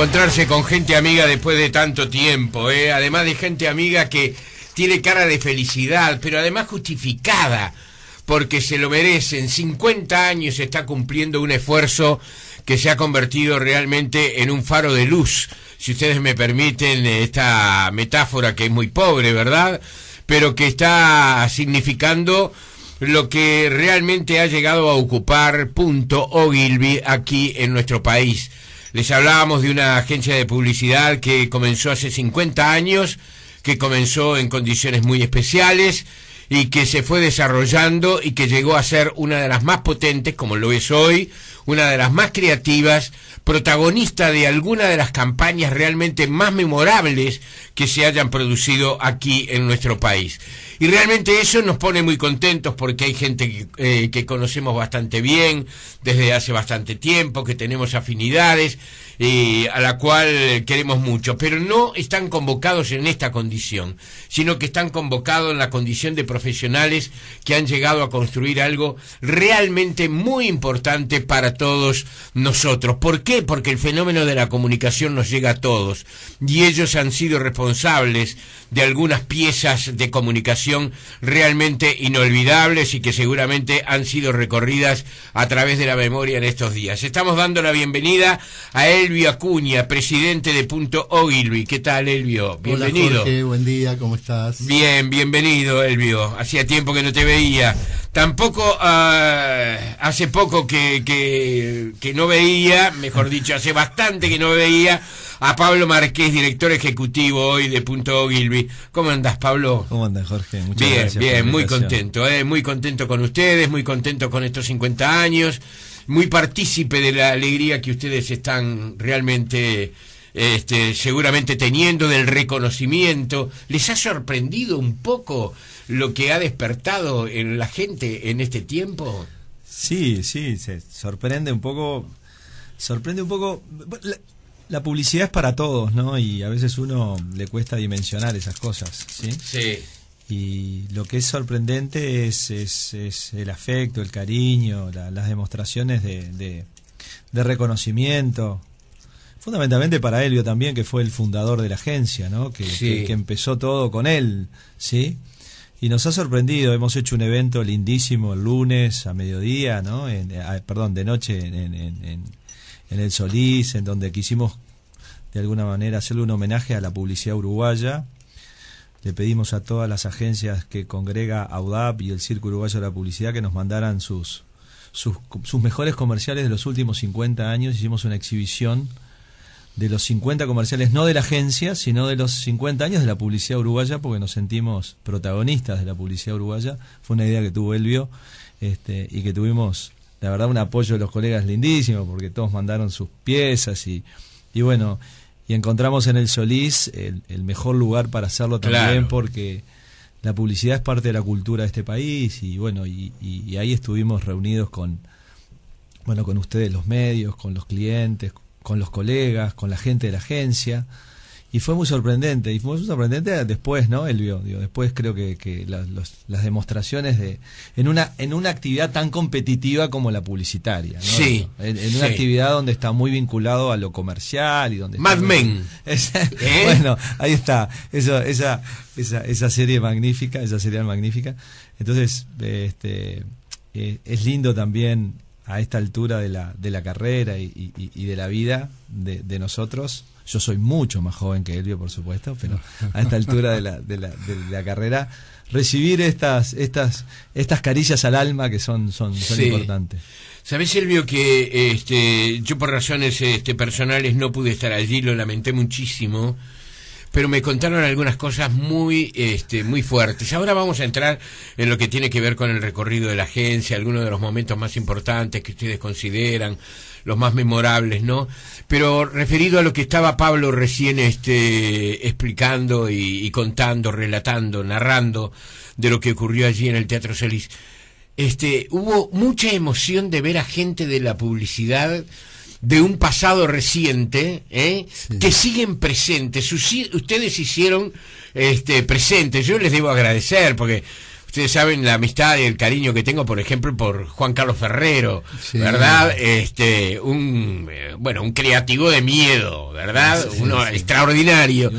encontrarse con gente amiga después de tanto tiempo, ¿eh? además de gente amiga que tiene cara de felicidad, pero además justificada, porque se lo merecen. 50 años está cumpliendo un esfuerzo que se ha convertido realmente en un faro de luz, si ustedes me permiten esta metáfora que es muy pobre, ¿verdad? Pero que está significando lo que realmente ha llegado a ocupar punto Ogilvy aquí en nuestro país les hablábamos de una agencia de publicidad que comenzó hace 50 años, que comenzó en condiciones muy especiales y que se fue desarrollando y que llegó a ser una de las más potentes, como lo es hoy, una de las más creativas, protagonista de alguna de las campañas realmente más memorables que se hayan producido aquí en nuestro país. Y realmente eso nos pone muy contentos porque hay gente que, eh, conocemos bastante bien desde hace bastante tiempo, que tenemos afinidades, eh, a la cual queremos mucho. Pero no están convocados en esta condición, sino que están convocados en la condición de profesionales que han llegado a construir algo realmente muy importante para todos nosotros. ¿Por qué? Porque el fenómeno de la comunicación nos llega a todos y ellos han sido responsables de algunas piezas de comunicación realmente inolvidables y que seguramente han sido recorridas a través de la memoria en estos días. Estamos dando la bienvenida a Elvio Acuña, presidente de Punto Ogilvy. ¿Qué tal, Elvio? Bienvenido. Hola, buen día, ¿cómo estás? Bien, bienvenido, Elvio. Hacía tiempo que no te veía. Tampoco ah, hace poco que, que, que no veía, mejor dicho, hace bastante que no veía a Pablo Marqués, director ejecutivo hoy de Punto Gilby. ¿Cómo andas, Pablo? ¿Cómo andas, Jorge? Muchas bien, gracias. Bien, bien, muy contento, eh, muy contento con ustedes, muy contento con estos 50 años, muy partícipe de la alegría que ustedes están realmente... Este, seguramente teniendo del reconocimiento, ¿les ha sorprendido un poco lo que ha despertado en la gente en este tiempo? Sí, sí, se sorprende un poco, sorprende un poco la publicidad es para todos, ¿no? Y a veces uno le cuesta dimensionar esas cosas, ¿sí? Sí. Y lo que es sorprendente es, es, el afecto, el cariño, las demostraciones de, reconocimiento. Fundamentalmente para Elvio también, que fue el fundador de la agencia, ¿no? Que, sí. que, empezó todo con él, ¿sí? Y nos ha sorprendido, hemos hecho un evento lindísimo el lunes a mediodía, ¿no? Eh, perdón, de noche en en el Solís, en donde quisimos de alguna manera hacerle un homenaje a la publicidad uruguaya. Le pedimos a todas las agencias que congrega AUDAP y el Circo Uruguayo de la Publicidad que nos mandaran sus, sus, mejores comerciales de los últimos 50 años. Hicimos una exhibición de los 50 comerciales, no de la agencia, sino de los 50 años de la publicidad uruguaya, porque nos sentimos protagonistas de la publicidad uruguaya. Fue una idea que tuvo Elvio este, y que tuvimos la verdad un apoyo de los colegas lindísimo, porque todos mandaron sus piezas y, y bueno, y encontramos en el Solís el, mejor lugar para hacerlo también, porque la publicidad es parte de la cultura de este país y bueno, y ahí estuvimos reunidos con, bueno, con ustedes los medios, con los clientes, con los colegas, con la gente de la agencia. Y fue muy sorprendente, y fue muy sorprendente después, ¿no? El después creo que, las demostraciones de en una en una actividad tan competitiva como la publicitaria, ¿no? Sí. En, una actividad donde está muy vinculado a lo comercial y donde Mad Men. ¿Eh? Bueno, ahí está, esa, esa esa serie magnífica, esa serie magnífica. Entonces, este eh, es lindo también a esta altura de la, de la carrera y, y de la vida de, de nosotros yo soy mucho más joven que Elvio, por supuesto, pero a esta altura de la, de la, de la carrera, recibir estas, estas, estas caricias al alma que son, son, son importantes. Sabes, Elvio, que este, yo por razones este, personales no pude estar allí, lo lamenté muchísimo pero me contaron algunas cosas muy, este, muy fuertes. Ahora vamos a entrar en lo que tiene que ver con el recorrido de la agencia, algunos de los momentos más importantes que ustedes consideran, los más memorables, ¿no? Pero referido a lo que estaba Pablo recién este, explicando y, contando, relatando, narrando de lo que ocurrió allí en el Teatro Celis, este, hubo mucha emoción de ver a gente de la publicidad de un pasado reciente ¿eh? que siguen presentes. Ustedes hicieron este, presentes. Yo les debo agradecer porque ustedes saben la amistad y el cariño que tengo, por ejemplo, por Juan Carlos Ferrero, ¿verdad? Este, un eh, bueno, un creativo de miedo, ¿verdad? Uno extraordinario.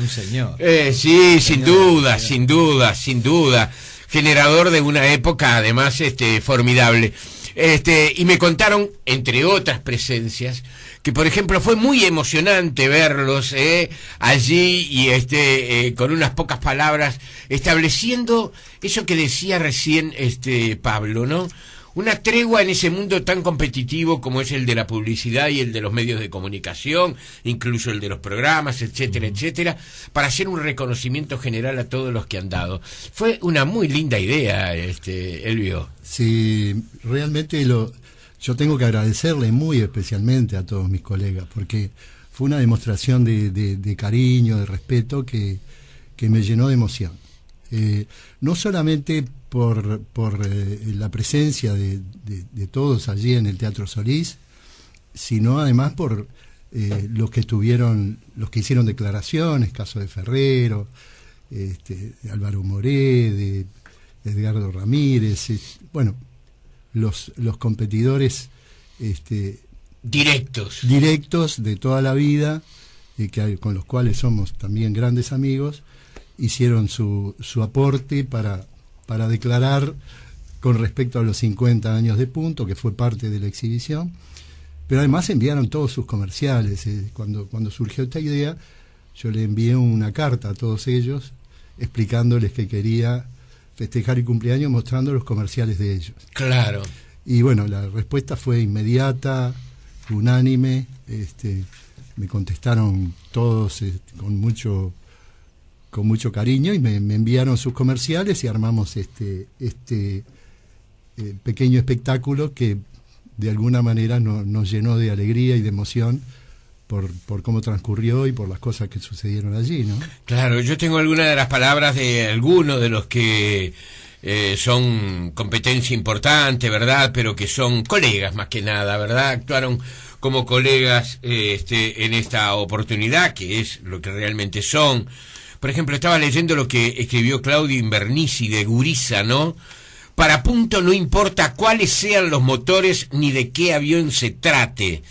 Eh, sí, sin duda, sin duda, sin duda. Generador de una época, además, este, formidable. Este, y me contaron, entre otras presencias, que por ejemplo fue muy emocionante verlos eh, allí y este, eh, con unas pocas palabras, estableciendo eso que decía recién este Pablo, ¿no? Una tregua en ese mundo tan competitivo como es el de la publicidad y el de los medios de comunicación, incluso el de los programas, etcétera, etcétera, para hacer un reconocimiento general a todos los que han dado. Fue una muy linda idea, este, Elvio. Sí, realmente lo, yo tengo que agradecerle muy especialmente a todos mis colegas, porque fue una demostración de, de, cariño, de respeto que, que me llenó de emoción. Eh, no solamente por, por eh, la presencia de, de, todos allí en el Teatro Solís, sino además por eh, los que tuvieron, los que hicieron declaraciones, caso de Ferrero, este, de Álvaro Moré, de Edgardo Ramírez, eh, bueno, los, los competidores este, directos. directos de toda la vida, y que, con los cuales somos también grandes amigos, hicieron su, su aporte para, para declarar con respecto a los 50 años de punto, que fue parte de la exhibición. Pero además enviaron todos sus comerciales. Eh, cuando, cuando surgió esta idea, yo le envié una carta a todos ellos explicándoles que quería festejar el cumpleaños mostrando los comerciales de ellos. Claro. Y bueno, la respuesta fue inmediata, unánime, este, me contestaron todos este, con mucho con mucho cariño y me, enviaron sus comerciales y armamos este este eh, pequeño espectáculo que de alguna manera nos llenó de alegría y de emoción por, cómo transcurrió y por las cosas que sucedieron allí, ¿no? Claro, yo tengo algunas de las palabras de algunos de los que eh, son competencia importante, ¿verdad? Pero que son colegas más que nada, ¿verdad? Actuaron como colegas eh, este, en esta oportunidad, que es lo que realmente son. Por ejemplo, estaba leyendo lo que escribió Claudio Invernici de Guriza, ¿no? Para punto no importa cuáles sean los motores ni de qué avión se trate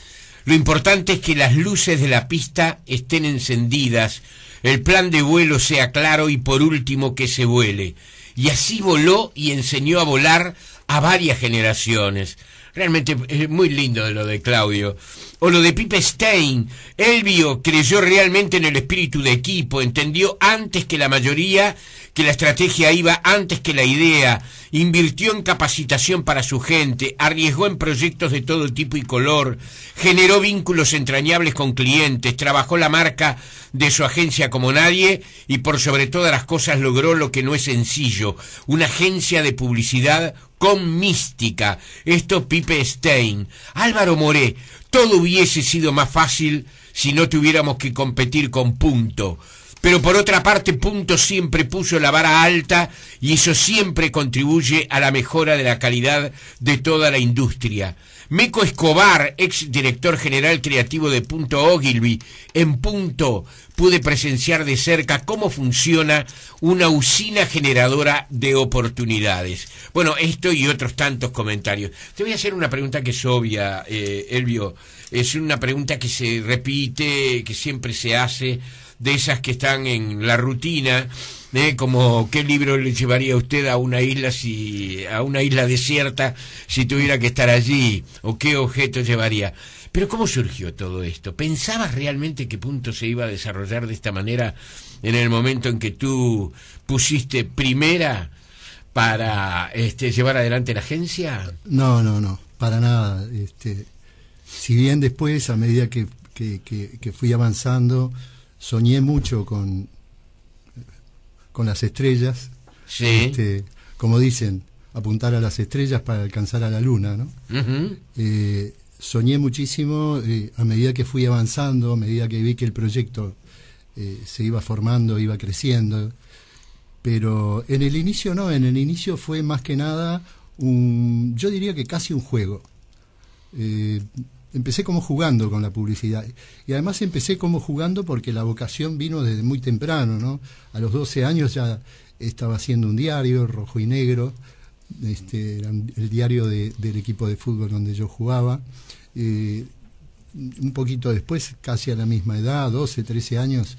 lo importante es que las luces de la pista estén encendidas, el plan de vuelo sea claro y por último que se vuele. Y así voló y enseñó a volar a varias generaciones. Realmente es eh, muy lindo lo de Claudio. O lo de Pipe Stein. Elvio creyó realmente en el espíritu de equipo, entendió antes que la mayoría que la estrategia iba antes que la idea, invirtió en capacitación para su gente, arriesgó en proyectos de todo tipo y color, generó vínculos entrañables con clientes, trabajó la marca de su agencia como nadie y por sobre todas las cosas logró lo que no es sencillo, una agencia de publicidad con mística. Esto Pipe Stein. Álvaro Moré, todo hubiese sido más fácil si no tuviéramos que competir con punto. Pero por otra parte, Punto siempre puso la vara alta y eso siempre contribuye a la mejora de la calidad de toda la industria. Meco Escobar, ex director general creativo de Punto Ogilvy, en Punto pude presenciar de cerca cómo funciona una usina generadora de oportunidades. Bueno, esto y otros tantos comentarios. Te voy a hacer una pregunta que es obvia, eh, Elvio. Es una pregunta que se repite, que siempre se hace de esas que están en la rutina, ¿eh? como qué libro le llevaría usted a una isla si a una isla desierta si tuviera que estar allí o qué objeto llevaría. Pero ¿cómo surgió todo esto? ¿Pensabas realmente qué punto se iba a desarrollar de esta manera en el momento en que tú pusiste primera para este, llevar adelante la agencia? No, no, no, para nada. Este, si bien después, a medida que fui avanzando, soñé mucho con, con las estrellas. Sí. Este, como dicen, apuntar a las estrellas para alcanzar a la luna, ¿no? Eh, soñé muchísimo eh, a medida que fui avanzando, a medida que vi que el proyecto eh, se iba formando, iba creciendo. Pero en el inicio no, en el inicio fue más que nada un, yo diría que casi un juego empecé como jugando con la publicidad. Y además empecé como jugando porque la vocación vino desde muy temprano, ¿no? A los 12 años ya estaba haciendo un diario, rojo y negro, este, el diario del equipo de fútbol donde yo jugaba. Eh, un poquito después, casi a la misma edad, 12, 13 años,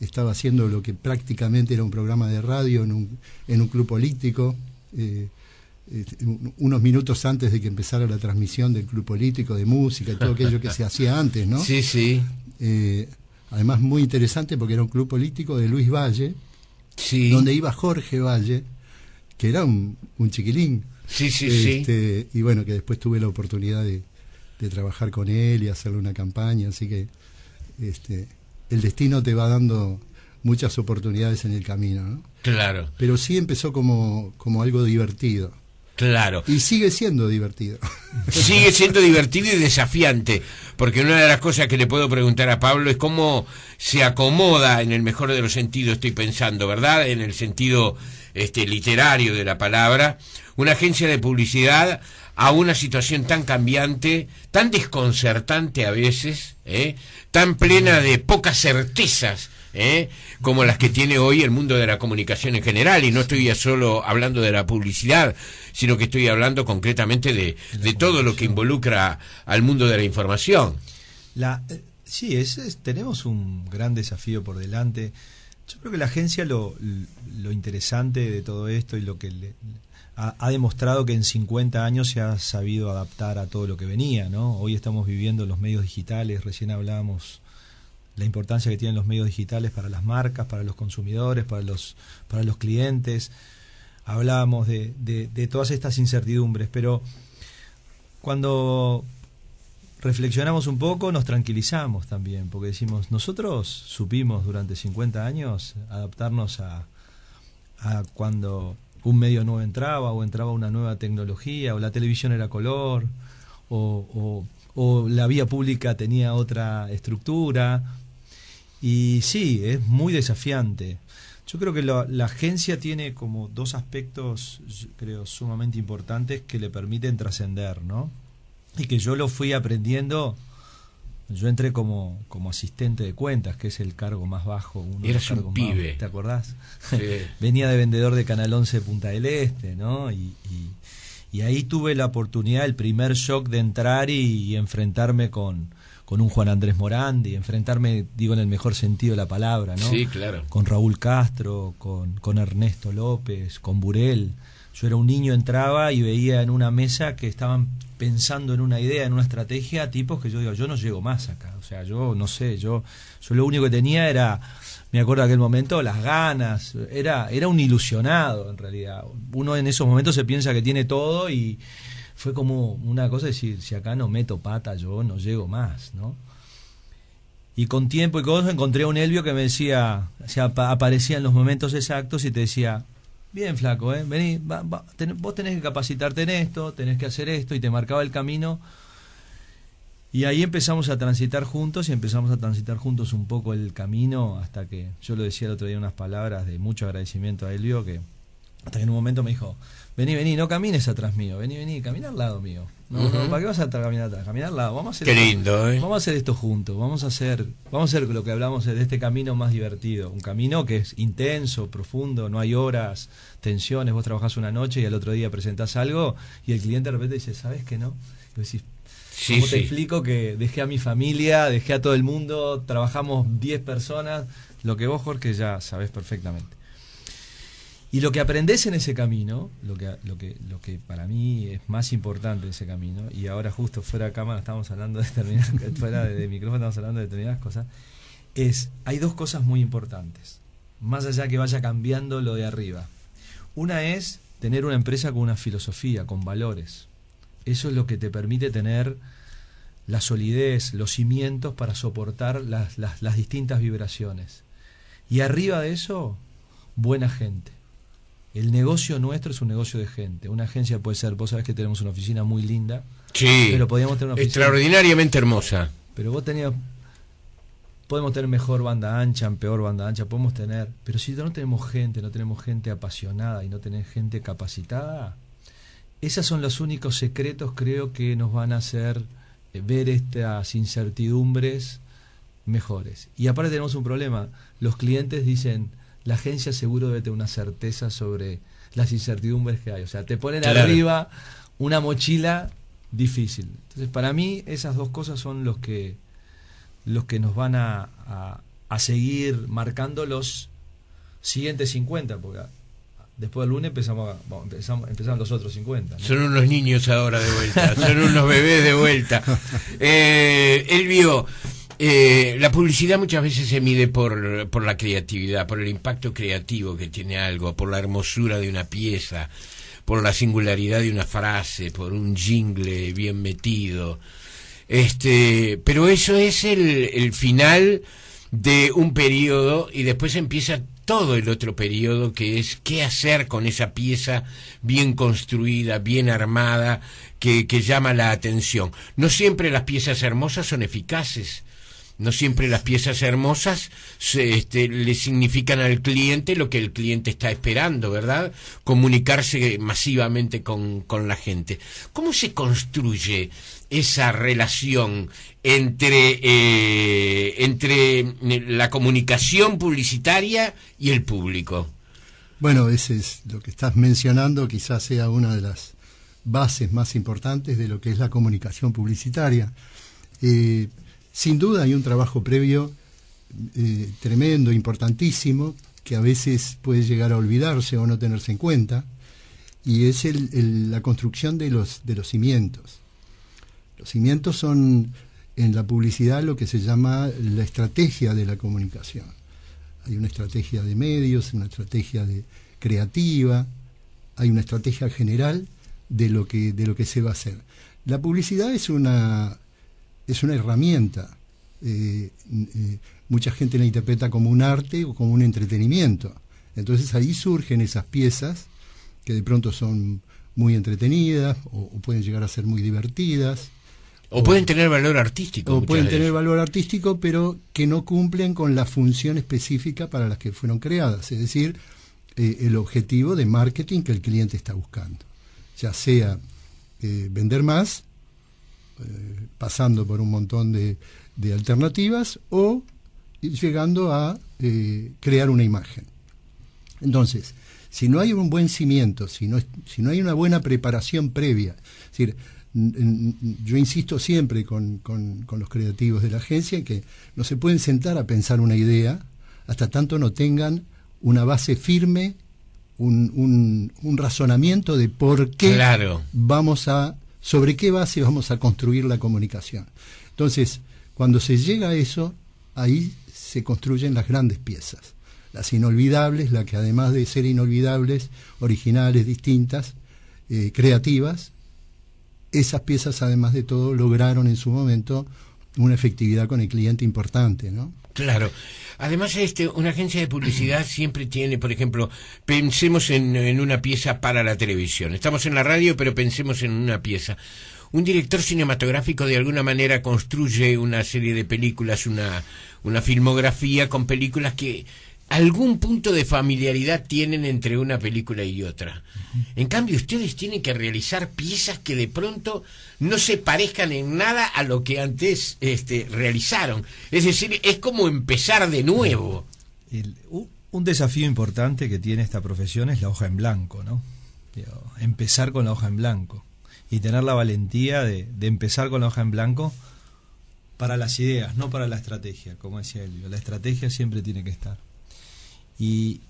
estaba haciendo lo que prácticamente era un programa de radio en un, club político. Eh, este, unos minutos antes de que empezara la transmisión del club político, de música y todo aquello que se hacía antes, ¿no? Sí, sí. Eh, además, muy interesante porque era un club político de Luis Valle, donde iba Jorge Valle, que era un, chiquilín. Sí, sí, este, Y bueno, que después tuve la oportunidad de, trabajar con él y hacerle una campaña, así que este, el destino te va dando muchas oportunidades en el camino, ¿no? Claro. Pero sí empezó como algo divertido. Claro. Y sigue siendo divertido. Sigue siendo divertido y desafiante, porque una de las cosas que le puedo preguntar a Pablo es cómo se acomoda en el mejor de los sentidos, estoy pensando, ¿verdad? En el sentido este literario de la palabra, una agencia de publicidad a una situación tan cambiante, tan desconcertante a veces, ¿eh? tan plena de pocas certezas ¿eh? como las que tiene hoy el mundo de la comunicación en general. Y no estoy ya solo hablando de la publicidad, sino que estoy hablando concretamente de, todo lo que involucra al mundo de la información. La, eh, sí, es, tenemos un gran desafío por delante. Yo creo que la agencia lo, lo interesante de todo esto y lo que ha, demostrado que en 50 años se ha sabido adaptar a todo lo que venía, ¿no? Hoy estamos viviendo los medios digitales, recién hablábamos la importancia que tienen los medios digitales para las marcas, para los consumidores, para los, para los clientes. Hablábamos de, todas estas incertidumbres, pero cuando reflexionamos un poco, nos tranquilizamos también, porque decimos, nosotros supimos durante 50 años adaptarnos a, cuando un medio nuevo entraba o entraba una nueva tecnología o la televisión era color o la vía pública tenía otra estructura y sí, es muy desafiante. Yo creo que la, agencia tiene como dos aspectos, creo, sumamente importantes que le permiten trascender, ¿no? Y que yo lo fui aprendiendo. Yo entré como, como asistente de cuentas, que es el cargo más bajo. Uno Eras un pibe. ¿Te acordás? Venía de vendedor de Canal 11 Punta del Este, ¿no? Y, y, ahí tuve la oportunidad, el primer shock de entrar y enfrentarme con, con un Juan Andrés Morandi, enfrentarme, digo, en el mejor sentido de la palabra, ¿no? Sí, claro. Con Raúl Castro, con, con Ernesto López, con Burel. Yo era un niño, entraba y veía en una mesa que estaban pensando en una idea, en una estrategia, tipos que yo digo, yo no llego más acá. O sea, yo no sé, yo, yo lo único que tenía era, me acuerdo de aquel momento, las ganas, era, era un ilusionado en realidad. Uno en esos momentos se piensa que tiene todo y, fue como una cosa decir, si acá no meto pata yo no llego más, ¿no? Y con tiempo y cosas encontré a un Elvio que me decía, o sea, aparecía en los momentos exactos y te decía, bien flaco, ¿eh? vení, vos tenés que capacitarte en esto, tenés que hacer esto, y te marcaba el camino. Y ahí empezamos a transitar juntos y empezamos a transitar juntos un poco el camino hasta que yo le decía el otro día unas palabras de mucho agradecimiento a Elvio que hasta que en un momento me dijo, vení, vení, no camines atrás mío, vení, vení, camina al lado mío. ¿para qué vas a caminar atrás? Caminar al lado, vamos a hacer Qué lindo, esto, eh. Vamos a hacer esto juntos, vamos a hacer, vamos a hacer lo que hablamos de este camino más divertido, un camino que es intenso, profundo, no hay horas, tensiones, vos trabajás una noche y al otro día presentás algo y el cliente de repente dice, ¿sabes qué no? Y decís, ¿Cómo te explico que dejé a mi familia, dejé a todo el mundo, trabajamos 10 personas? Lo que vos, Jorge, ya sabés perfectamente. Y lo que aprendes en ese camino, lo que, lo, lo que para mí es más importante en ese camino, y ahora justo fuera de cámara estamos hablando de determinadas, fuera de, micrófono estamos hablando de determinadas cosas, es, hay dos cosas muy importantes, más allá que vaya cambiando lo de arriba. Una es tener una empresa con una filosofía, con valores. Eso es lo que te permite tener la solidez, los cimientos para soportar las, las distintas vibraciones. Y arriba de eso, buena gente el negocio nuestro es un negocio de gente. Una agencia puede ser, vos sabés que tenemos una oficina muy linda. Sí. Pero podíamos tener una Extraordinariamente hermosa. Pero vos tenías. Podemos tener mejor banda ancha, peor banda ancha, podemos tener. Pero si no tenemos gente, no tenemos gente apasionada y no tenemos gente capacitada, esos son los únicos secretos, creo, que nos van a hacer eh, ver estas incertidumbres mejores. Y aparte tenemos un problema. Los clientes dicen la agencia seguro debe tener una certeza sobre las incertidumbres que hay. O sea, te ponen arriba una mochila difícil. Entonces, para mí esas dos cosas son los que, los que nos van a, seguir marcando los siguientes 50, porque después del lunes empezamos, a, empezamos los otros 50. Son unos niños ahora de vuelta, son unos bebés de vuelta. Eh, vivo. Eh, la publicidad muchas veces se mide por, por la creatividad, por el impacto creativo que tiene algo, por la hermosura de una pieza, por la singularidad de una frase, por un jingle bien metido. Este, pero eso es el, final de un periodo y después empieza todo el otro periodo que es qué hacer con esa pieza bien construida, bien armada, que, que llama la atención. No siempre las piezas hermosas son eficaces. No siempre las piezas hermosas este, le significan al cliente lo que el cliente está esperando, ¿verdad? Comunicarse masivamente con, la gente. ¿Cómo se construye esa relación entre, eh, entre la comunicación publicitaria y el público? Bueno, eso es lo que estás mencionando, quizás sea una de las bases más importantes de lo que es la comunicación publicitaria. Eh, sin duda hay un trabajo previo eh, tremendo, importantísimo, que a veces puede llegar a olvidarse o no tenerse en cuenta, y es la construcción de los, de los cimientos. Los cimientos son en la publicidad lo que se llama la estrategia de la comunicación. Hay una estrategia de medios, una estrategia de creativa, hay una estrategia general de lo que, de lo que se va a hacer. La publicidad es una es una herramienta. Eh, eh, mucha gente la interpreta como un arte o como un entretenimiento. Entonces ahí surgen esas piezas que de pronto son muy entretenidas o, pueden llegar a ser muy divertidas. O, pueden tener valor artístico. O pueden tener valor artístico, pero que no cumplen con la función específica para las que fueron creadas, es decir, eh, el objetivo de marketing que el cliente está buscando, ya sea vender más eh, pasando por un montón de, alternativas o llegando a eh, crear una imagen. Entonces, si no hay un buen cimiento, si no, si no hay una buena preparación previa, decir, yo insisto siempre con, los creativos de la agencia que no se pueden sentar a pensar una idea hasta tanto no tengan una base firme un, un, razonamiento de por qué vamos a sobre qué base vamos a construir la comunicación. Entonces, cuando se llega a eso, ahí se construyen las grandes piezas, las inolvidables, las que además de ser inolvidables, originales, distintas, eh, creativas, esas piezas además de todo lograron en su momento una efectividad con el cliente importante, ¿no? Claro. Además, este, una agencia de publicidad siempre tiene, por ejemplo, pensemos en, en, una pieza para la televisión. Estamos en la radio, pero pensemos en una pieza. Un director cinematográfico de alguna manera construye una serie de películas, una, una filmografía con películas que algún punto de familiaridad tienen entre una película y otra. En cambio, ustedes tienen que realizar piezas que de pronto no se parezcan en nada a lo que antes este, realizaron. Es decir, es como empezar de nuevo. un desafío importante que tiene esta profesión es la hoja en blanco, ¿no? Empezar con la hoja en blanco y tener la valentía de, empezar con la hoja en blanco para las ideas, no para la estrategia, como decía Elvio, La estrategia siempre tiene que estar. Y,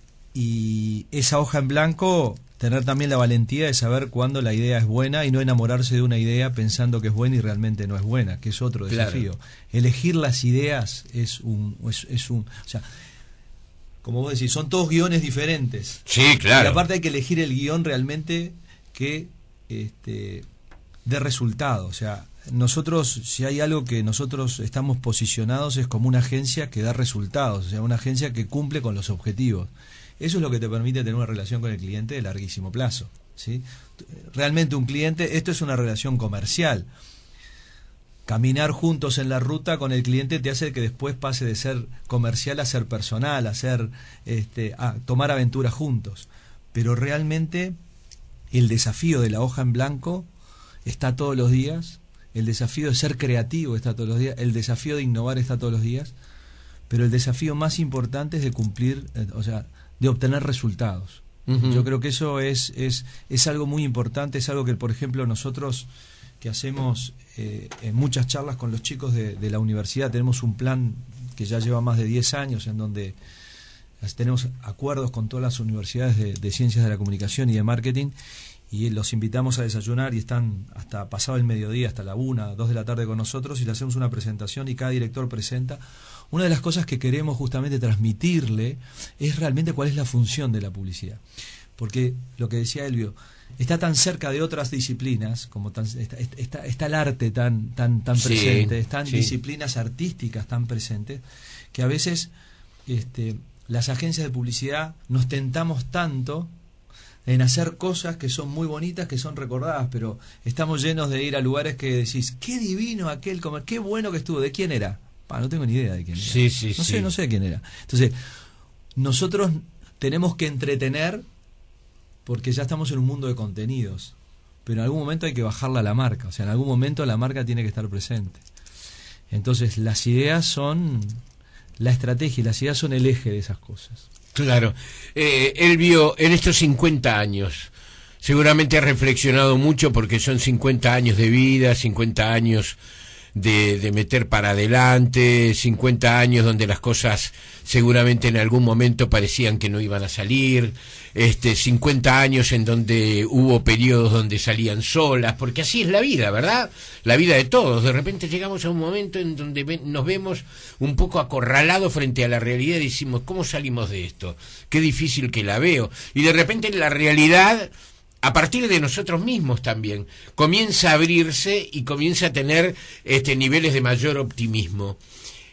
esa hoja en blanco, tener también la valentía de saber cuándo la idea es buena y no enamorarse de una idea pensando que es buena y realmente no es buena, que es otro desafío. Elegir las ideas es un, es, un, o sea, como vos decís, son todos guiones diferentes. Sí, claro. Y aparte hay que elegir el guión realmente que este, de resultados, O sea, nosotros, si hay algo que nosotros estamos posicionados es como una agencia que da resultados, o sea, una agencia que cumple con los objetivos. Eso es lo que te permite tener una relación con el cliente de larguísimo plazo. ¿sí? Realmente un cliente, esto es una relación comercial. Caminar juntos en la ruta con el cliente te hace que después pase de ser comercial a ser personal, a ser este, a tomar aventuras juntos. Pero realmente el desafío de la hoja en blanco está todos los días, el desafío de ser creativo está todos los días, el desafío de innovar está todos los días, pero el desafío más importante es de cumplir, eh, o sea, de obtener resultados. Yo creo que eso es, es, es algo muy importante, es algo que, por ejemplo, nosotros que hacemos eh, muchas charlas con los chicos de, la universidad, tenemos un plan que ya lleva más de 10 años en donde tenemos acuerdos con todas las universidades de ciencias de la comunicación y de marketing y los invitamos a desayunar y están hasta pasado el mediodía, hasta la una, dos de la tarde con nosotros y le hacemos una presentación y cada director presenta. Una de las cosas que queremos justamente transmitirle es realmente cuál es la función de la publicidad. Porque lo que decía Elvio, está tan cerca de otras disciplinas, como tan, está, el arte tan, tan, tan presente, están disciplinas artísticas tan presentes, que a veces este, las agencias de publicidad nos tentamos tanto en hacer cosas que son muy bonitas, que son recordadas, pero estamos llenos de ir a lugares que decís, qué divino aquel comer, qué bueno que estuvo, ¿de quién era? Pa, no tengo ni idea de quién era. no sé, no sé de quién era. Entonces, nosotros tenemos que entretener porque ya estamos en un mundo de contenidos, pero en algún momento hay que bajarla a la marca, o sea, en algún momento la marca tiene que estar presente. Entonces, las ideas son la estrategia y las ideas son el eje de esas cosas. Claro. Eh, él vio en estos 50 años, seguramente ha reflexionado mucho porque son 50 años de vida, 50 años de, meter para adelante, 50 años donde las cosas seguramente en algún momento parecían que no iban a salir, este, 50 años en donde hubo periodos donde salían solas, porque así es la vida, ¿verdad? La vida de todos. De repente llegamos a un momento en donde nos vemos un poco acorralados frente a la realidad y decimos, ¿cómo salimos de esto? Qué difícil que la veo. Y de repente la realidad a partir de nosotros mismos también, comienza a abrirse y comienza a tener este, niveles de mayor optimismo.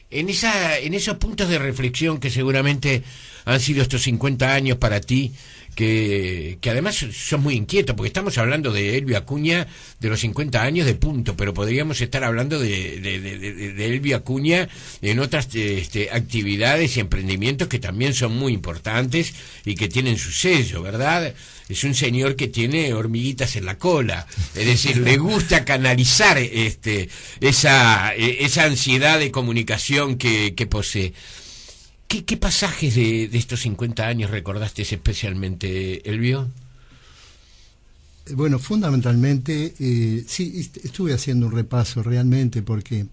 En, esa, en esos puntos de reflexión que seguramente han sido estos 50 años para ti, que, además son muy inquietos, porque estamos hablando de Elvio Acuña de los 50 años de punto, pero podríamos estar hablando de, de, de, de Elvio Acuña en otras este, actividades y emprendimientos que también son muy importantes y que tienen su sello, ¿verdad? Es un señor que tiene hormiguitas en la cola, es decir, le gusta canalizar este, esa, e, esa ansiedad de comunicación que, que posee. ¿Qué, pasajes de, estos 50 años recordaste especialmente, Elvio? Bueno, fundamentalmente, eh, sí, estuve haciendo un repaso realmente porque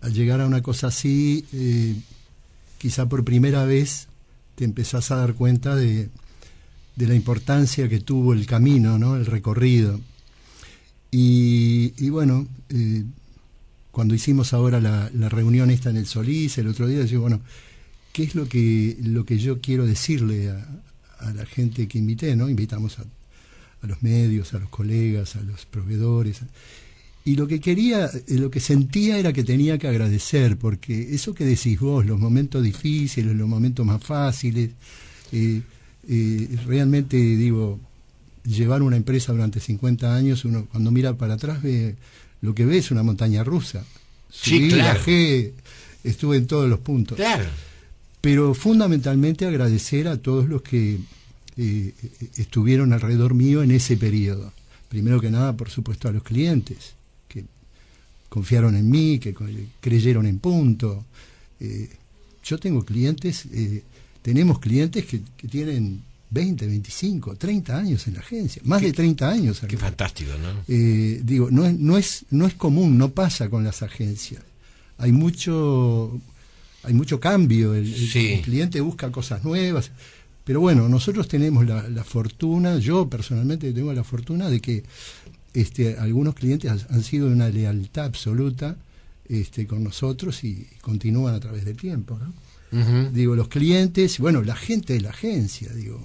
al llegar a una cosa así, eh, quizá por primera vez te empezás a dar cuenta de, la importancia que tuvo el camino, ¿no? el recorrido. Y, bueno, eh, cuando hicimos ahora la, reunión esta en el Solís, el otro día, yo, bueno, qué es lo que, lo que yo quiero decirle a, la gente que invité, ¿no? Invitamos a, los medios, a los colegas, a los proveedores. Y lo que quería, eh, lo que sentía era que tenía que agradecer, porque eso que decís vos, los momentos difíciles, los momentos más fáciles, eh, eh, realmente digo, llevar una empresa durante 50 años, uno cuando mira para atrás ve lo que ve es una montaña rusa. sí, claro. estuve en todos los puntos. Claro pero fundamentalmente agradecer a todos los que eh, estuvieron alrededor mío en ese periodo. Primero que nada, por supuesto, a los clientes, que confiaron en mí, que creyeron en punto. Eh, yo tengo clientes, eh, tenemos clientes que, tienen 20, 25, 30 años en la agencia, más de 30 años. Qué fantástico, ¿no? digo, no es, no, es, no es común, no pasa con las agencias. Hay mucho hay mucho cambio, el, cliente busca cosas nuevas. Pero bueno, nosotros tenemos la, fortuna, yo personalmente tengo la fortuna de que este, algunos clientes han, sido de una lealtad absoluta este, con nosotros y, continúan a través del tiempo. Digo, los clientes, bueno, la gente de la agencia, digo,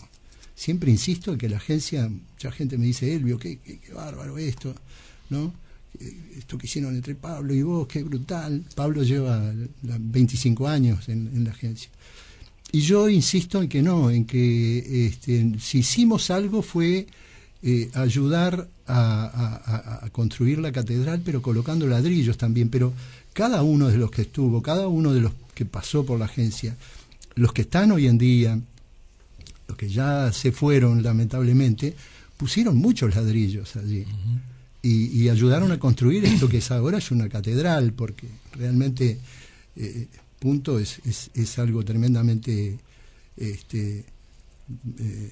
siempre insisto en que la agencia, mucha gente me dice, Elvio, qué bárbaro esto, ¿no? esto que hicieron entre Pablo y vos, qué brutal. Pablo lleva 25 años en, la agencia. Y yo insisto en que no, en que este, si hicimos algo fue eh, ayudar a, construir la catedral, pero colocando ladrillos también. Pero cada uno de los que estuvo, cada uno de los que pasó por la agencia, los que están hoy en día, los que ya se fueron lamentablemente, pusieron muchos ladrillos allí y, ayudaron a construir esto que es ahora es una catedral, porque realmente eh, punto es, es, algo tremendamente este, eh,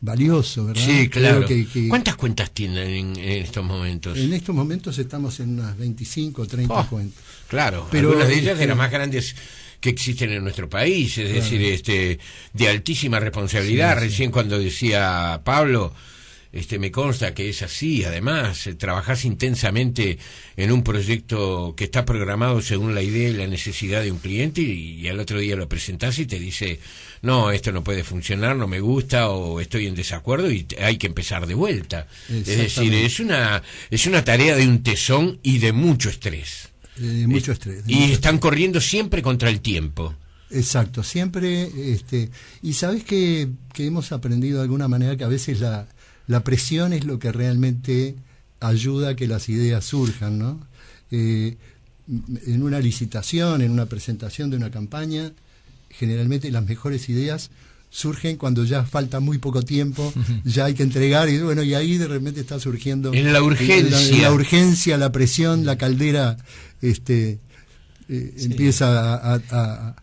valioso, ¿verdad? Sí, claro. ¿Cuántas cuentas tienen en, estos momentos? En estos momentos estamos en unas 25 o 30 cuentas. Claro, pero una de ellas de este, las más grandes que existen en nuestro país, es decir, este de altísima responsabilidad. Recién cuando decía Pablo este, me consta que es así, además, eh, trabajas intensamente en un proyecto que está programado según la idea y la necesidad de un cliente y, al otro día lo presentas y te dice, no, esto no puede funcionar, no me gusta o estoy en desacuerdo y hay que empezar de vuelta. Es decir, es una, es una tarea de un tesón y de mucho estrés. Eh, mucho eh, estrés. Y están corriendo siempre contra el tiempo. Exacto, siempre, este, y sabes que, que hemos aprendido de alguna manera que a veces la, la presión es lo que realmente ayuda a que las ideas surjan, ¿no? Eh, en una licitación, en una presentación de una campaña, generalmente las mejores ideas surgen cuando ya falta muy poco tiempo, ya hay que entregar y bueno, y ahí de repente está surgiendo en la urgencia, la, urgencia, la presión, la caldera este eh, empieza a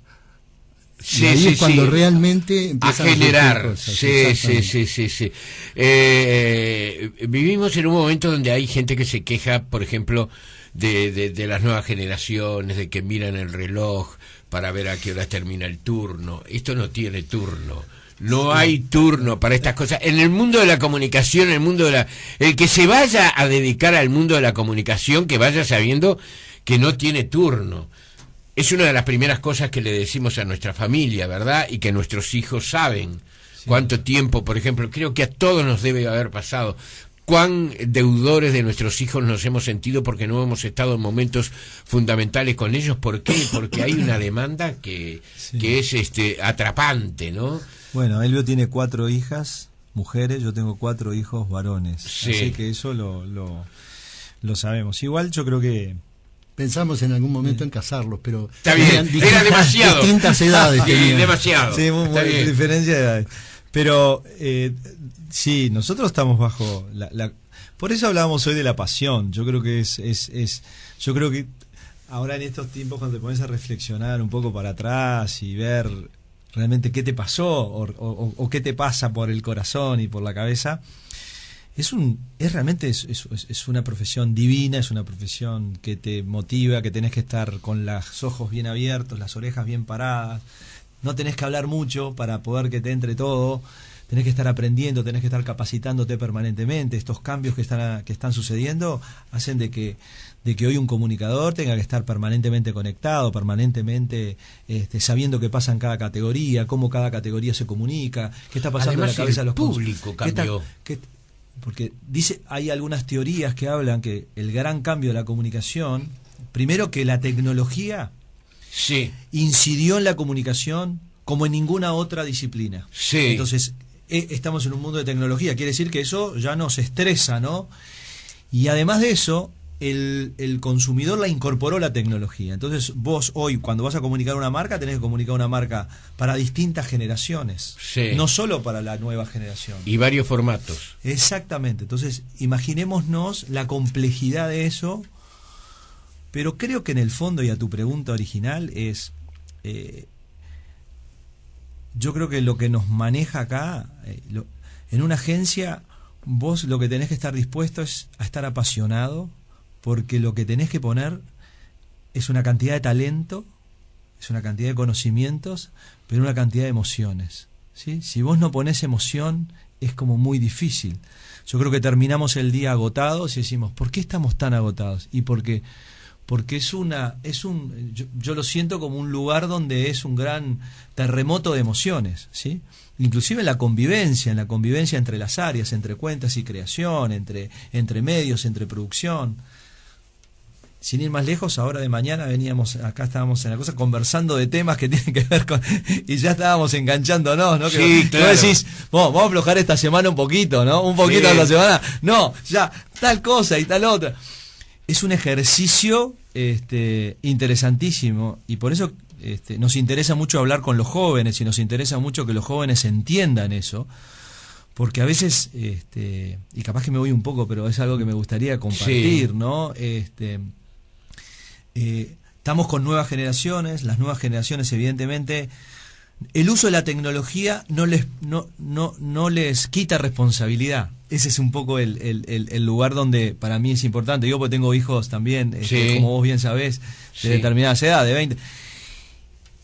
Sí, sí, cuando realmente a generar. sí, sí, sí, sí, sí. Eh, vivimos en un momento donde hay gente que se queja, por ejemplo, de, de, de, las nuevas generaciones, de que miran el reloj para ver a qué hora termina el turno. Esto no tiene turno. No hay turno para estas cosas. En el mundo de la comunicación, en el mundo de la... El que se vaya a dedicar al mundo de la comunicación, que vaya sabiendo que no tiene turno es una de las primeras cosas que le decimos a nuestra familia, ¿verdad? Y que nuestros hijos saben. Cuánto tiempo, por ejemplo, creo que a todos nos debe haber pasado cuán deudores de nuestros hijos nos hemos sentido porque no hemos estado en momentos fundamentales con ellos. ¿Por qué? Porque hay una demanda que, que es este atrapante, ¿no? Bueno, Elvio tiene cuatro hijas mujeres, yo tengo cuatro hijos varones. Sí. Así que eso lo, lo sabemos. Igual yo creo que Pensamos en algún momento en casarlos, pero eran, Distintas, distintas edades. Sí, demasiado. Sí, muy, diferencia de edades. Pero eh, sí, nosotros estamos bajo la, Por eso hablábamos hoy de la pasión. Yo creo que es, es, es... Yo creo que ahora en estos tiempos cuando te pones a reflexionar un poco para atrás y ver realmente qué te pasó o qué te pasa por el corazón y por la cabeza, es un es realmente es, una profesión divina es una profesión que te motiva que tenés que estar con los ojos bien abiertos las orejas bien paradas no tenés que hablar mucho para poder que te entre todo tenés que estar aprendiendo tenés que estar capacitándote permanentemente estos cambios que están que están sucediendo hacen de que de que hoy un comunicador tenga que estar permanentemente conectado, permanentemente este, sabiendo qué pasa en cada categoría, cómo cada categoría se comunica, qué está pasando en la cabeza de los público cambió porque dice hay algunas teorías que hablan que el gran cambio de la comunicación, primero que la tecnología sí. incidió en la comunicación como en ninguna otra disciplina. Entonces, e, estamos en un mundo de tecnología, quiere decir que eso ya nos estresa, ¿no? Y además de eso, el, el, consumidor la incorporó la tecnología. Entonces vos hoy cuando vas a comunicar una marca tenés que comunicar una marca para distintas generaciones, no solo para la nueva generación. Y varios formatos. Exactamente, entonces imaginémonos la complejidad de eso, pero creo que en el fondo y a tu pregunta original es, eh, yo creo que lo que nos maneja acá, eh, en una agencia vos lo que tenés que estar dispuesto es a estar apasionado, porque lo que tenés que poner es una cantidad de talento, es una cantidad de conocimientos, pero una cantidad de emociones. ¿sí? Si vos no ponés emoción, es como muy difícil. Yo creo que terminamos el día agotados y decimos, ¿por qué estamos tan agotados? Y porque, porque es una, es un, yo, lo siento como un lugar donde es un gran terremoto de emociones, ¿sí? Inclusive en la convivencia, en la convivencia entre las áreas, entre cuentas y creación, entre, entre medios, entre producción sin ir más lejos, ahora de mañana veníamos, acá estábamos en la cosa conversando de temas que tienen que ver con. y ya estábamos enganchándonos, ¿no? Sí, que, claro. decís, vamos, a aflojar esta semana un poquito, ¿no? Un poquito de la semana. No, ya, tal cosa y tal otra. Es un ejercicio este, interesantísimo y por eso este, nos interesa mucho hablar con los jóvenes y nos interesa mucho que los jóvenes entiendan eso. Porque a veces, este, y capaz que me voy un poco, pero es algo que me gustaría compartir, ¿no? Este, eh, estamos con nuevas generaciones, las nuevas generaciones evidentemente, el uso de la tecnología no les, no, no, no les quita responsabilidad. Ese es un poco el, lugar donde para mí es importante. Yo porque tengo hijos también, este, como vos bien sabés, de determinada determinadas edades, de 20.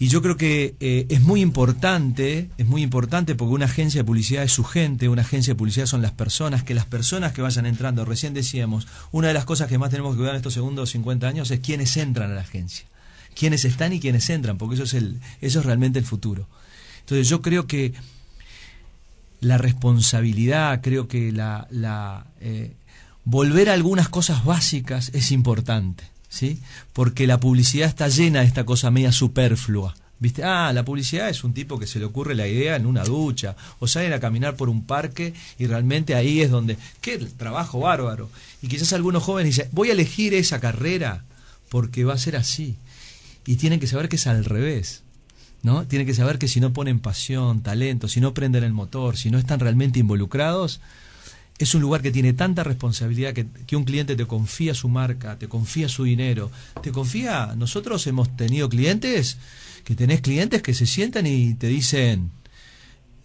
Y yo creo que eh, es muy importante, es muy importante porque una agencia de publicidad es su gente, una agencia de publicidad son las personas, que las personas que vayan entrando, recién decíamos, una de las cosas que más tenemos que cuidar en estos segundos 50 años es quiénes entran a la agencia, quiénes están y quiénes entran, porque eso es, eso realmente el futuro. Entonces yo creo que la responsabilidad, creo que la, eh, volver a algunas cosas básicas es importante. ¿sí? Porque la publicidad está llena de esta cosa media superflua. ¿Viste? Ah, la publicidad es un tipo que se le ocurre la idea en una ducha o salen a caminar por un parque y realmente ahí es donde, qué trabajo bárbaro. Y quizás algunos jóvenes dicen, voy a elegir esa carrera porque va a ser así. Y tienen que saber que es al revés. ¿No? Tienen que saber que si no ponen pasión, talento, si no prenden el motor, si no están realmente involucrados, es un lugar que tiene tanta responsabilidad que, un cliente te confía su marca, te confía su dinero, te confía. Nosotros hemos tenido clientes que tenés clientes que se sientan y te dicen,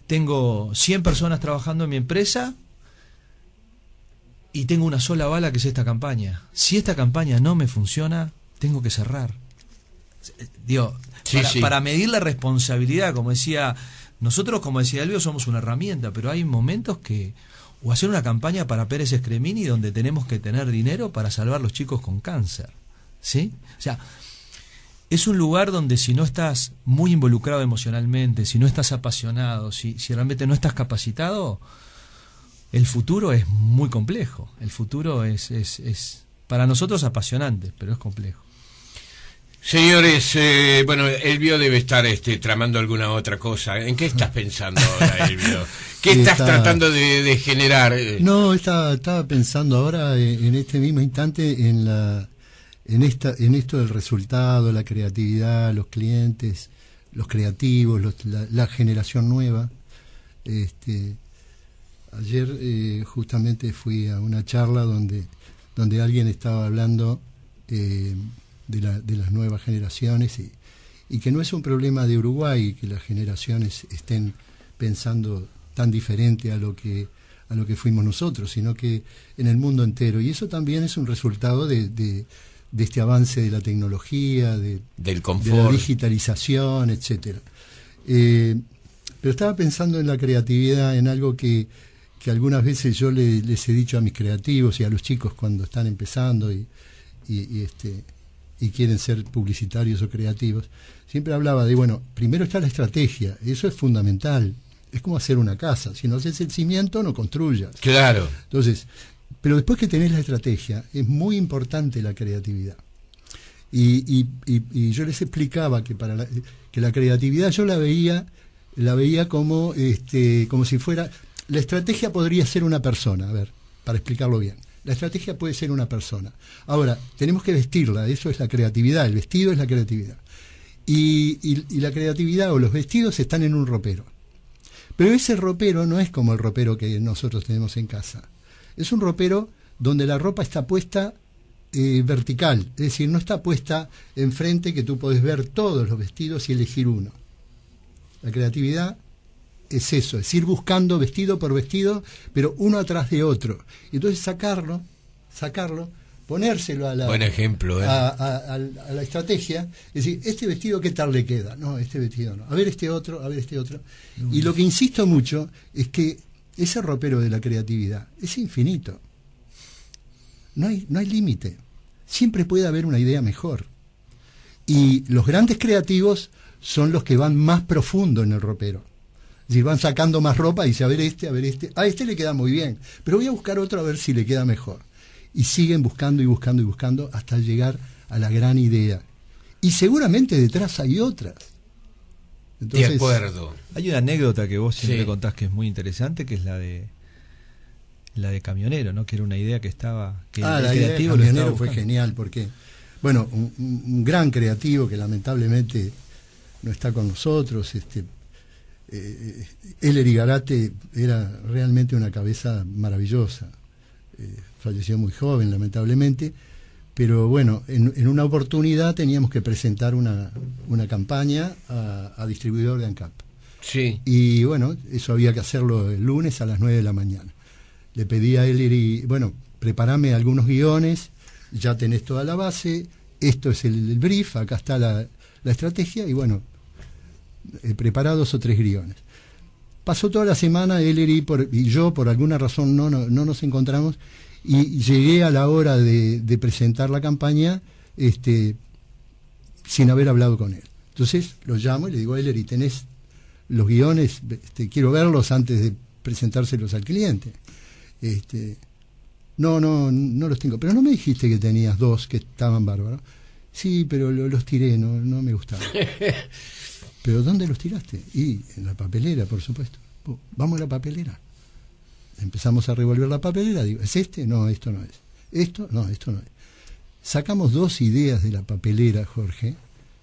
tengo 100 personas trabajando en mi empresa y tengo una sola bala que es esta campaña. Si esta campaña no me funciona, tengo que cerrar. Digo, para, para medir la responsabilidad, como decía, nosotros como decía Elvio somos una herramienta, pero hay momentos que o hacer una campaña para Pérez Escremini donde tenemos que tener dinero para salvar los chicos con cáncer. ¿Sí? O sea, es un lugar donde si no estás muy involucrado emocionalmente, si no estás apasionado, si, si realmente no estás capacitado, el futuro es muy complejo. El futuro es, es para nosotros apasionante, pero es complejo. Señores, eh, bueno, Elvio debe estar este, tramando alguna otra cosa. ¿En qué estás pensando ahora, Elvio? ¿Qué estás tratando de, generar? No, estaba, pensando ahora, eh, en este mismo instante, en la en, esta, en esto del resultado, la creatividad, los clientes, los creativos, la, generación nueva. Este, ayer eh, justamente fui a una charla donde, donde alguien estaba hablando eh, de, las nuevas generaciones y, y, que no es un problema de Uruguay que las generaciones estén pensando tan diferente a lo que a lo que fuimos nosotros, sino que en el mundo entero. Y eso también es un resultado de, este avance de la tecnología, de, Del confort. la digitalización, etc. Eh, pero estaba pensando en la creatividad, en algo que, algunas veces yo les he dicho a mis creativos y a los chicos cuando están empezando y este y quieren ser publicitarios o creativos, siempre hablaba de, bueno, primero está la estrategia, eso es fundamental. Es como hacer una casa, si no haces el cimiento no construyas. Claro. Entonces, pero después que tenés la estrategia, es muy importante la creatividad. Y, y, yo les explicaba que para la, que la creatividad yo la veía la veía como este como si fuera la estrategia podría ser una persona, a ver, para explicarlo bien. La estrategia puede ser una persona. Ahora, tenemos que vestirla, eso es la creatividad, el vestido es la creatividad. Y, la creatividad o los vestidos están en un ropero. Pero ese ropero no es como el ropero que nosotros tenemos en casa. Es un ropero donde la ropa está puesta eh, vertical, es decir, no está puesta enfrente que tú puedes ver todos los vestidos y elegir uno. La creatividad es eso, es ir buscando vestido por vestido, pero uno atrás de otro. Y entonces sacarlo, sacarlo, ponérselo a la, ejemplo, ¿eh? a, la estrategia, es decir, este vestido qué tal le queda, no, este vestido no, a ver este otro, a ver este otro. y lo que insisto mucho es que ese ropero de la creatividad es infinito. no hay límite. Siempre puede haber una idea mejor. Y los grandes creativos son los que van más profundo en el ropero van sacando más ropa y dice, a ver este, a ver este, a este le queda muy bien, pero voy a buscar otro a ver si le queda mejor. Y siguen buscando y buscando y buscando hasta llegar a la gran idea. Y seguramente detrás hay otras. de acuerdo. Hay una anécdota que vos siempre contás que es muy interesante, que es la de la de camionero, ¿no? Que era una idea que estaba ah, la de camionero fue genial porque bueno, un, gran creativo que lamentablemente no está con nosotros, este eh, eh, eh Eller Igarate era realmente una cabeza maravillosa. Eh, falleció muy joven, lamentablemente, pero bueno, en, una oportunidad teníamos que presentar una, campaña a, distribuidor de ANCAP. Sí. Y bueno, eso había que hacerlo el lunes a las 9 de la mañana. Le pedí a Eller bueno, prepárame algunos guiones, ya tenés toda la base, esto es el, brief, acá está la estrategia, y bueno, eh, preparados o tres guiones. Pasó toda la semana, Ellery y yo, por alguna razón, no, no, nos encontramos, y llegué a la hora de, presentar la campaña este, sin haber hablado con él. Entonces lo llamo y le digo a Ellery, tenés los guiones, este, quiero verlos antes de presentárselos al cliente. Este, no, no, no los tengo. Pero no me dijiste que tenías dos que estaban bárbaros. Sí, pero los tiré, no, no me gustaban. ¿Pero dónde los tiraste? Y en la papelera, por supuesto. Vamos a la papelera. Empezamos a revolver la papelera. Digo, ¿es este? No, esto no es. ¿Esto? No, esto no es. Sacamos dos ideas de la papelera, Jorge,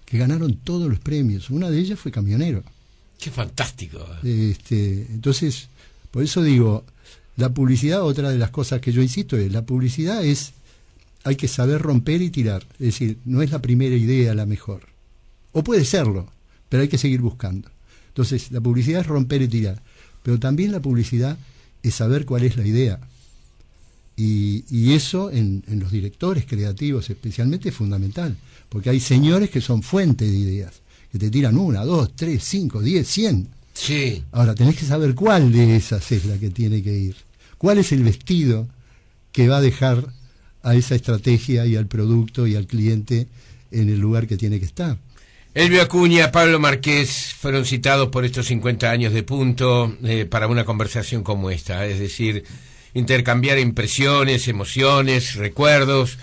que ganaron todos los premios. Una de ellas fue camionero. ¡Qué fantástico! Este, entonces, por eso digo, la publicidad, otra de las cosas que yo insisto es, la publicidad es, hay que saber romper y tirar. Es decir, no es la primera idea la mejor. O puede serlo, pero hay que seguir buscando. Entonces, la publicidad es romper y tirar, pero también la publicidad es saber cuál es la idea. Y, eso en, en, los directores creativos especialmente es fundamental, porque hay señores que son fuente de ideas, que te tiran una, dos, tres, cinco, diez, cien. Sí. Ahora, tenés que saber cuál de esas es la que tiene que ir, cuál es el vestido que va a dejar a esa estrategia y al producto y al cliente en el lugar que tiene que estar. Elvio Acuña, Pablo Marqués fueron citados por estos 50 años de punto eh, para una conversación como esta, es decir, intercambiar impresiones, emociones, recuerdos,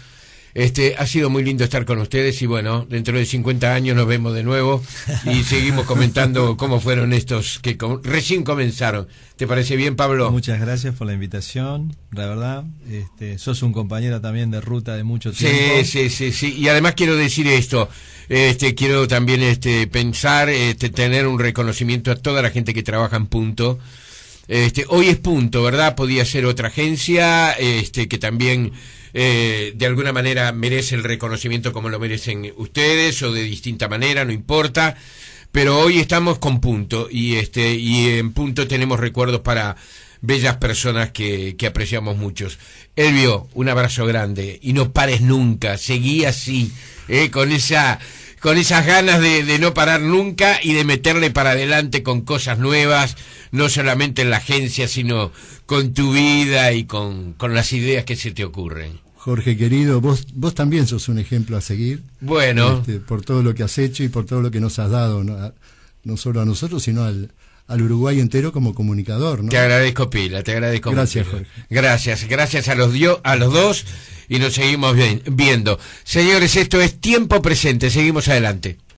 este, ha sido muy lindo estar con ustedes y bueno, dentro de 50 años nos vemos de nuevo y seguimos comentando cómo fueron estos que recién comenzaron. ¿Te parece bien, Pablo? Muchas gracias por la invitación, la verdad. Este, sos un compañero también de ruta de mucho tiempo. Sí, sí, sí, sí. Y además quiero decir esto, este, quiero también este, pensar, este, tener un reconocimiento a toda la gente que trabaja en punto. Este, hoy es punto, ¿verdad? Podía ser otra agencia, este, que también eh, de alguna manera merece el reconocimiento como lo merecen ustedes o de distinta manera, no importa. Pero hoy estamos con punto y este y en punto tenemos recuerdos para bellas personas que, que apreciamos muchos. Elvio, un abrazo grande y no pares nunca, seguí así, eh, con esa con esas ganas de, de, no parar nunca y de meterle para adelante con cosas nuevas, no solamente en la agencia, sino con tu vida y con, con las ideas que se te ocurren. Jorge querido, vos, vos también sos un ejemplo a seguir. Bueno. Este, por todo lo que has hecho y por todo lo que nos has dado, no, solo a nosotros, sino al, al Uruguay entero como comunicador. Te agradezco, Pila, te agradezco. Gracias, Jorge. Gracias, gracias a los, dio, a los dos y nos seguimos viendo. Señores, esto es tiempo presente, seguimos adelante.